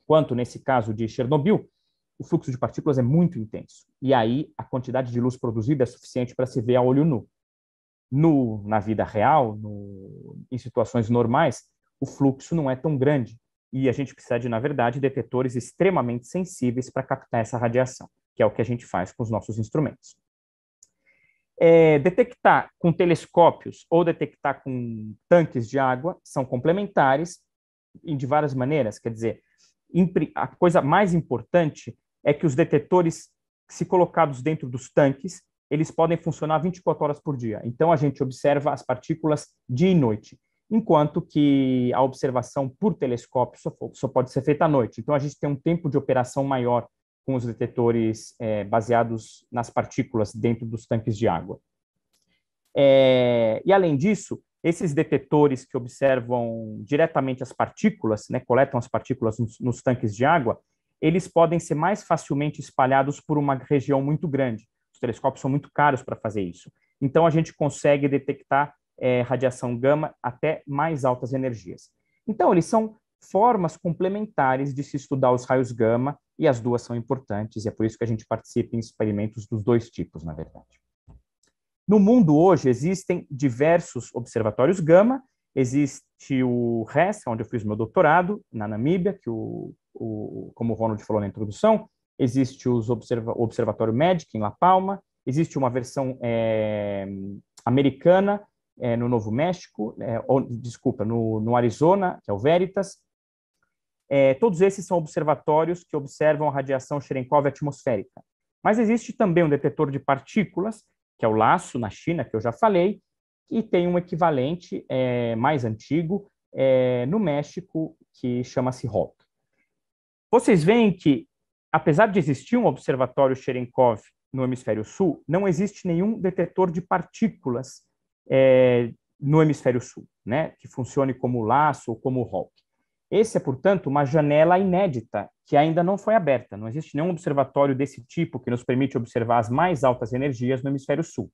quanto nesse caso de Chernobyl, o fluxo de partículas é muito intenso. E aí a quantidade de luz produzida é suficiente para se ver a olho nu. No, na vida real, no, em situações normais, o fluxo não é tão grande. E a gente precisa de, na verdade, detetores extremamente sensíveis para captar essa radiação, que é o que a gente faz com os nossos instrumentos. É, detectar com telescópios ou detectar com tanques de água são complementares de várias maneiras. Quer dizer, a coisa mais importante é que os detetores, se colocados dentro dos tanques, eles podem funcionar 24 horas por dia. Então, a gente observa as partículas dia e noite, enquanto que a observação por telescópio só, só pode ser feita à noite. Então, a gente tem um tempo de operação maior com os detetores é, baseados nas partículas dentro dos tanques de água. É, e além disso, esses detetores que observam diretamente as partículas, né, coletam as partículas nos, nos tanques de água, eles podem ser mais facilmente espalhados por uma região muito grande. Os telescópios são muito caros para fazer isso. Então, a gente consegue detectar é, radiação gama até mais altas energias. Então, eles são formas complementares de se estudar os raios gama e as duas são importantes, e é por isso que a gente participa em experimentos dos dois tipos, na verdade. No mundo hoje existem diversos observatórios gama, existe o RES, onde eu fiz meu doutorado, na Namíbia, que o, o como o Ronald falou na introdução, existe observa o Observatório médico em La Palma, existe uma versão é, americana é, no Novo México, é, ou, desculpa, no, no Arizona, que é o Veritas, é, todos esses são observatórios que observam a radiação Cherenkov atmosférica. Mas existe também um detetor de partículas, que é o LAço, na China, que eu já falei, e tem um equivalente é, mais antigo é, no México, que chama-se HOP. Vocês veem que, apesar de existir um observatório Cherenkov no hemisfério sul, não existe nenhum detetor de partículas é, no hemisfério sul, né, que funcione como o LAço ou como o esse é, portanto, uma janela inédita que ainda não foi aberta. Não existe nenhum observatório desse tipo que nos permite observar as mais altas energias no hemisfério sul.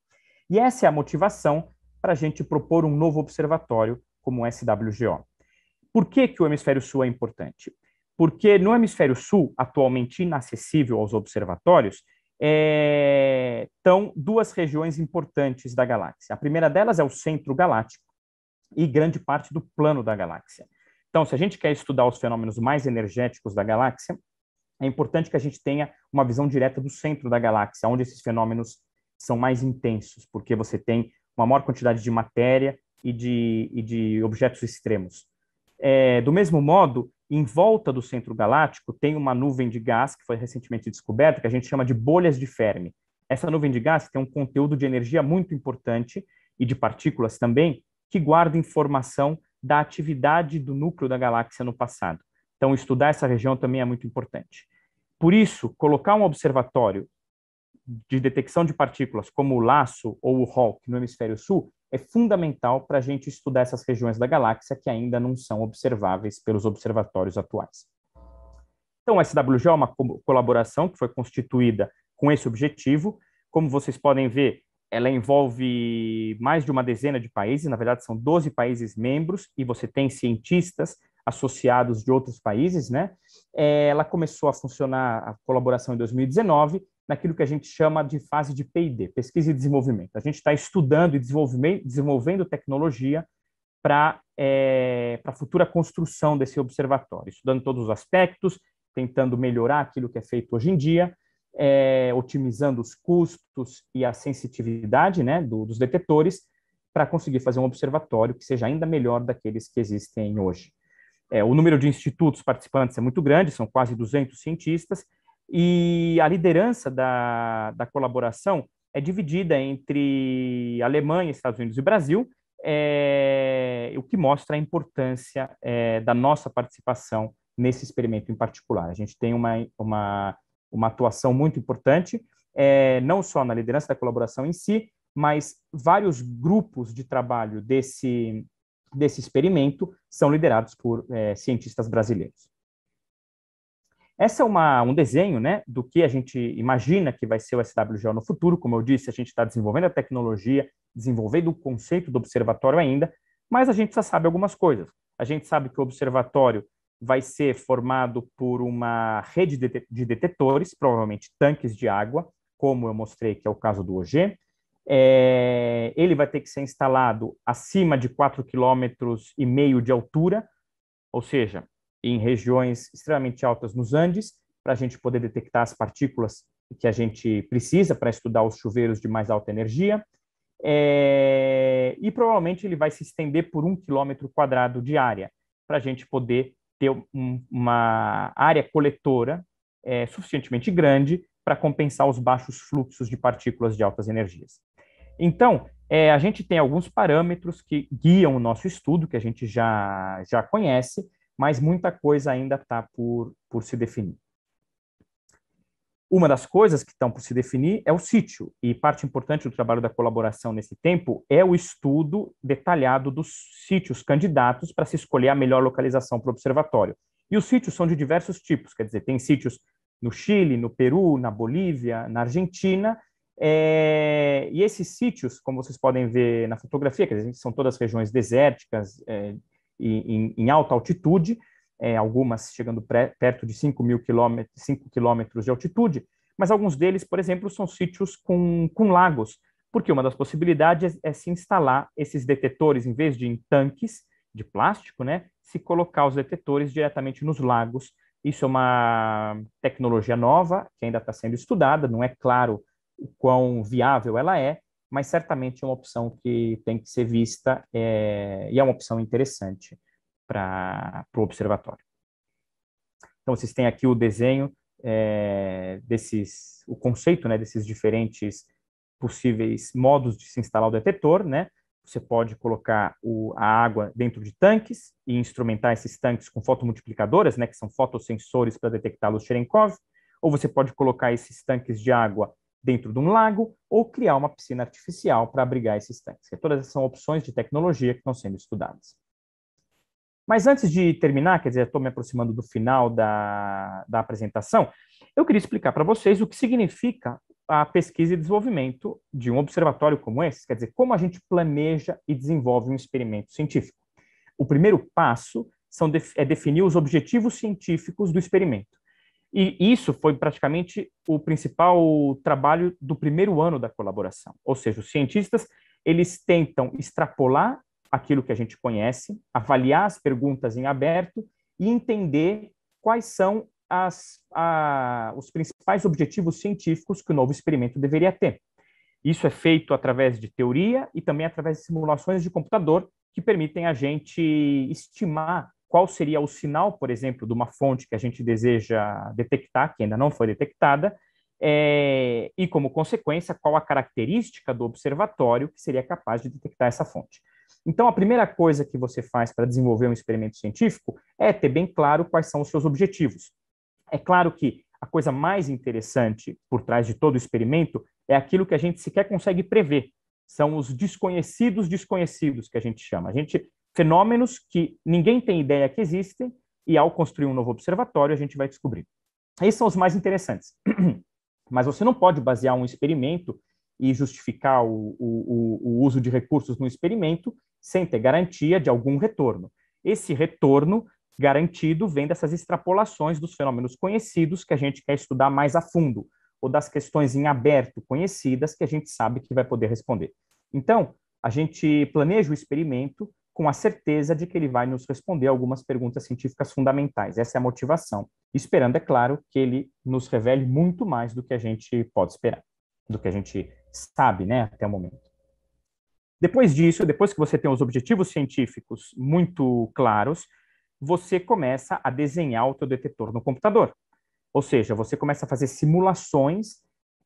E essa é a motivação para a gente propor um novo observatório como o SWGO. Por que, que o hemisfério sul é importante? Porque no hemisfério sul, atualmente inacessível aos observatórios, é... estão duas regiões importantes da galáxia. A primeira delas é o centro galáctico e grande parte do plano da galáxia. Então, se a gente quer estudar os fenômenos mais energéticos da galáxia, é importante que a gente tenha uma visão direta do centro da galáxia, onde esses fenômenos são mais intensos, porque você tem uma maior quantidade de matéria e de, e de objetos extremos. É, do mesmo modo, em volta do centro galáctico tem uma nuvem de gás que foi recentemente descoberta, que a gente chama de bolhas de Fermi. Essa nuvem de gás tem um conteúdo de energia muito importante e de partículas também, que guarda informação da atividade do núcleo da galáxia no passado. Então, estudar essa região também é muito importante. Por isso, colocar um observatório de detecção de partículas, como o LASSO ou o Hawk, no hemisfério sul, é fundamental para a gente estudar essas regiões da galáxia que ainda não são observáveis pelos observatórios atuais. Então, o SWG é uma colaboração que foi constituída com esse objetivo. Como vocês podem ver, ela envolve mais de uma dezena de países, na verdade são 12 países membros, e você tem cientistas associados de outros países, né? Eh, ela começou a funcionar, a colaboração em 2019, naquilo que a gente chama de fase de P&D, pesquisa e desenvolvimento. A gente está estudando e desenvolvendo tecnologia para é, eh, a futura construção desse observatório, estudando todos os aspectos, tentando melhorar aquilo que é feito hoje em dia, é, otimizando os custos e a sensitividade né, do, dos detetores para conseguir fazer um observatório que seja ainda melhor daqueles que existem hoje. É, o número de institutos participantes é muito grande, são quase 200 cientistas, e a liderança da, da colaboração é dividida entre Alemanha, Estados Unidos e Brasil, é, o que mostra a importância é, da nossa participação nesse experimento em particular. A gente tem uma, uma uma atuação muito importante, é, não só na liderança da colaboração em si, mas vários grupos de trabalho desse, desse experimento são liderados por é, cientistas brasileiros. Essa é uma, um desenho né, do que a gente imagina que vai ser o SWGO no futuro. Como eu disse, a gente está desenvolvendo a tecnologia, desenvolvendo o conceito do observatório ainda, mas a gente já sabe algumas coisas. A gente sabe que o observatório vai ser formado por uma rede de detetores, provavelmente tanques de água, como eu mostrei que é o caso do OG. É, ele vai ter que ser instalado acima de 4,5 km e meio de altura, ou seja, em regiões extremamente altas nos Andes, para a gente poder detectar as partículas que a gente precisa para estudar os chuveiros de mais alta energia. É, e provavelmente ele vai se estender por um quilômetro quadrado de área, para a gente poder ter um, uma área coletora é, suficientemente grande para compensar os baixos fluxos de partículas de altas energias. Então, é, a gente tem alguns parâmetros que guiam o nosso estudo, que a gente já, já conhece, mas muita coisa ainda está por, por se definir. Uma das coisas que estão por se definir é o sítio, e parte importante do trabalho da colaboração nesse tempo é o estudo detalhado dos sítios candidatos para se escolher a melhor localização para o observatório. E os sítios são de diversos tipos, quer dizer, tem sítios no Chile, no Peru, na Bolívia, na Argentina, é, e esses sítios, como vocês podem ver na fotografia, dizer, são todas regiões desérticas é, e, em, em alta altitude, é, algumas chegando pré, perto de 5 mil quilômetros, 5 quilômetros de altitude, mas alguns deles, por exemplo, são sítios com, com lagos, porque uma das possibilidades é, é se instalar esses detetores, em vez de em tanques de plástico, né, se colocar os detetores diretamente nos lagos. Isso é uma tecnologia nova, que ainda está sendo estudada, não é claro o quão viável ela é, mas certamente é uma opção que tem que ser vista é, e é uma opção interessante para o observatório. Então, vocês têm aqui o desenho é, desses, o conceito né, desses diferentes possíveis modos de se instalar o detetor, né? Você pode colocar o, a água dentro de tanques e instrumentar esses tanques com fotomultiplicadoras, né, que são fotossensores para detectar a luz Cherenkov, ou você pode colocar esses tanques de água dentro de um lago ou criar uma piscina artificial para abrigar esses tanques. E todas essas são opções de tecnologia que estão sendo estudadas. Mas antes de terminar, quer dizer, estou me aproximando do final da, da apresentação, eu queria explicar para vocês o que significa a pesquisa e desenvolvimento de um observatório como esse, quer dizer, como a gente planeja e desenvolve um experimento científico. O primeiro passo são, é definir os objetivos científicos do experimento. E isso foi praticamente o principal trabalho do primeiro ano da colaboração. Ou seja, os cientistas eles tentam extrapolar aquilo que a gente conhece, avaliar as perguntas em aberto e entender quais são as, a, os principais objetivos científicos que o novo experimento deveria ter. Isso é feito através de teoria e também através de simulações de computador que permitem a gente estimar qual seria o sinal, por exemplo, de uma fonte que a gente deseja detectar, que ainda não foi detectada, é, e, como consequência, qual a característica do observatório que seria capaz de detectar essa fonte. Então, a primeira coisa que você faz para desenvolver um experimento científico é ter bem claro quais são os seus objetivos. É claro que a coisa mais interessante por trás de todo experimento é aquilo que a gente sequer consegue prever. São os desconhecidos desconhecidos que a gente chama. A gente fenômenos que ninguém tem ideia que existem e ao construir um novo observatório a gente vai descobrir. Esses são os mais interessantes. (clears throat) Mas você não pode basear um experimento e justificar o, o, o uso de recursos no experimento sem ter garantia de algum retorno. Esse retorno garantido vem dessas extrapolações dos fenômenos conhecidos que a gente quer estudar mais a fundo, ou das questões em aberto conhecidas que a gente sabe que vai poder responder. Então, a gente planeja o experimento com a certeza de que ele vai nos responder algumas perguntas científicas fundamentais. Essa é a motivação. Esperando, é claro, que ele nos revele muito mais do que a gente pode esperar, do que a gente sabe, né, até o momento. Depois disso, depois que você tem os objetivos científicos muito claros, você começa a desenhar o teu detetor no computador. Ou seja, você começa a fazer simulações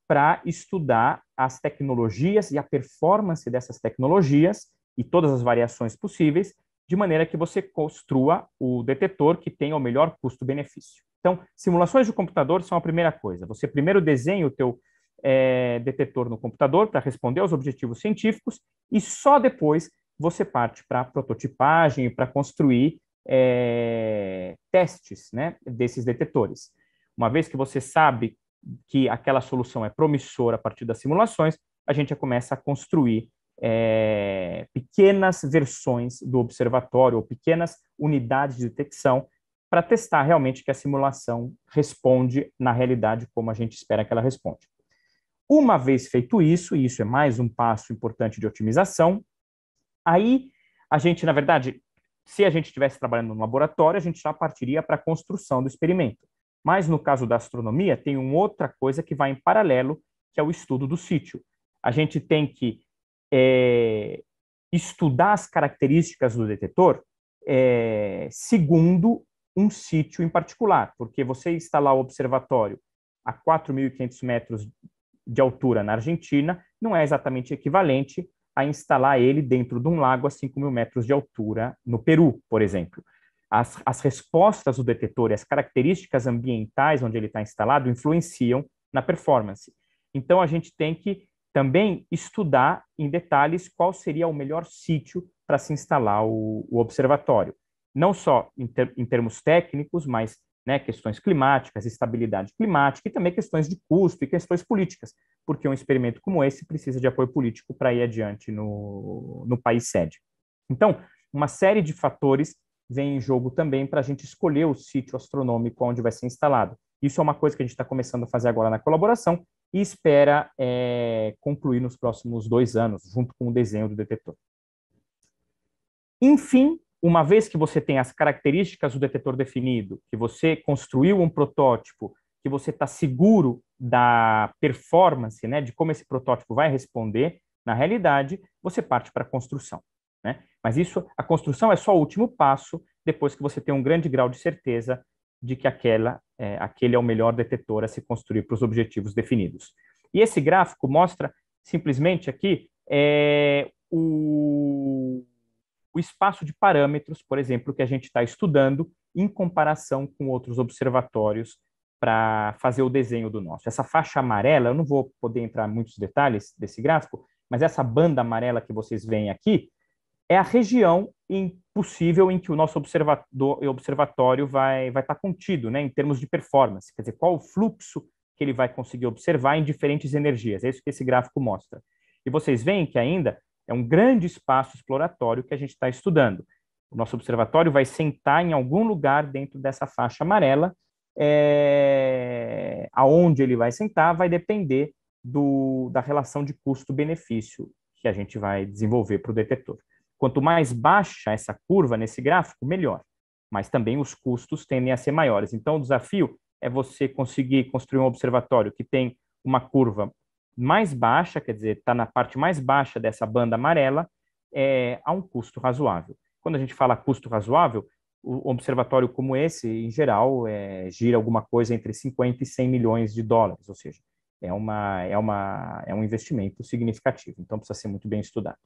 para estudar as tecnologias e a performance dessas tecnologias e todas as variações possíveis, de maneira que você construa o detetor que tenha o melhor custo-benefício. Então, simulações de computador são a primeira coisa. Você primeiro desenha o teu é, detector no computador para responder aos objetivos científicos e só depois você parte para prototipagem e para construir é, testes né, desses detetores. Uma vez que você sabe que aquela solução é promissora a partir das simulações, a gente já começa a construir é, pequenas versões do observatório ou pequenas unidades de detecção para testar realmente que a simulação responde na realidade como a gente espera que ela responde. Uma vez feito isso, e isso é mais um passo importante de otimização, aí a gente, na verdade, se a gente estivesse trabalhando no laboratório, a gente já partiria para a construção do experimento. Mas no caso da astronomia, tem uma outra coisa que vai em paralelo, que é o estudo do sítio. A gente tem que é, estudar as características do detetor é, segundo um sítio em particular, porque você instalar o observatório a 4.500 metros de altura na Argentina não é exatamente equivalente a instalar ele dentro de um lago a 5 mil metros de altura no Peru, por exemplo. As, as respostas do detetor e as características ambientais onde ele está instalado influenciam na performance. Então, a gente tem que também estudar em detalhes qual seria o melhor sítio para se instalar o, o, observatório. Não só em, ter, em termos técnicos, mas né, questões climáticas, estabilidade climática e também questões de custo e questões políticas, porque um experimento como esse precisa de apoio político para ir adiante no, no país sede. Então, uma série de fatores vem em jogo também para a gente escolher o sítio astronômico onde vai ser instalado. Isso é uma coisa que a gente está começando a fazer agora na colaboração e espera é, concluir nos próximos dois anos, junto com o desenho do detetor. Enfim, uma vez que você tem as características do detetor definido, que você construiu um protótipo, que você está seguro da performance, né, de como esse protótipo vai responder, na realidade, você parte para a construção. Né? Mas isso, a construção é só o último passo, depois que você tem um grande grau de certeza de que aquela, é, aquele é o melhor detetor a se construir para os objetivos definidos. E esse gráfico mostra simplesmente aqui é, o, o espaço de parâmetros, por exemplo, que a gente está estudando em comparação com outros observatórios para fazer o desenho do nosso. Essa faixa amarela, eu não vou poder entrar em muitos detalhes desse gráfico, mas essa banda amarela que vocês veem aqui é a região possível em que o nosso observatório vai estar vai tá contido, né, em termos de performance, quer dizer, qual o fluxo que ele vai conseguir observar em diferentes energias. É isso que esse gráfico mostra. E vocês veem que ainda é um grande espaço exploratório que a gente está estudando. O nosso observatório vai sentar em algum lugar dentro dessa faixa amarela. É... Aonde ele vai sentar vai depender do, da relação de custo-benefício que a gente vai desenvolver para o detector. Quanto mais baixa essa curva nesse gráfico, melhor. Mas também os custos tendem a ser maiores. Então, o desafio é você conseguir construir um observatório que tem uma curva mais baixa, quer dizer, está na parte mais baixa dessa banda amarela, é, a um custo razoável. Quando a gente fala custo razoável, um observatório como esse, em geral, é, gira alguma coisa entre 50 e 100 milhões de dólares, ou seja, é, uma, é, uma, é um investimento significativo, então precisa ser muito bem estudado.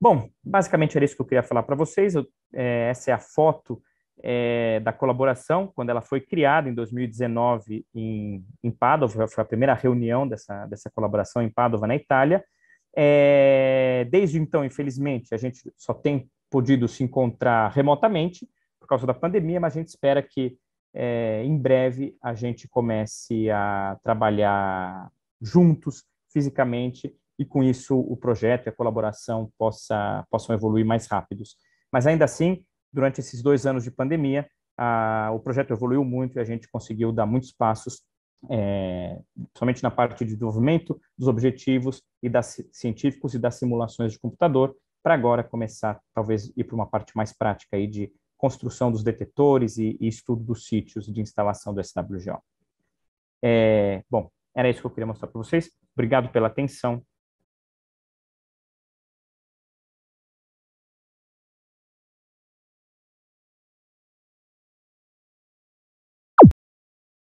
Bom, basicamente era isso que eu queria falar para vocês. Eu, é, essa é a foto é, da colaboração, quando ela foi criada em 2019 em, em Padova, foi a primeira reunião dessa, dessa colaboração em Padova, na Itália. É, desde então, infelizmente, a gente só tem podido se encontrar remotamente por causa da pandemia, mas a gente espera que é, em breve a gente comece a trabalhar juntos fisicamente e com isso o projeto e a colaboração possa, possam evoluir mais rápidos. Mas ainda assim, durante esses dois anos de pandemia, a, o projeto evoluiu muito e a gente conseguiu dar muitos passos, é, somente na parte de desenvolvimento dos objetivos e das científicos e das simulações de computador, para agora começar, talvez, ir para uma parte mais prática aí de construção dos detetores e, e estudo dos sítios de instalação do SWGO. É, bom, era isso que eu queria mostrar para vocês. Obrigado pela atenção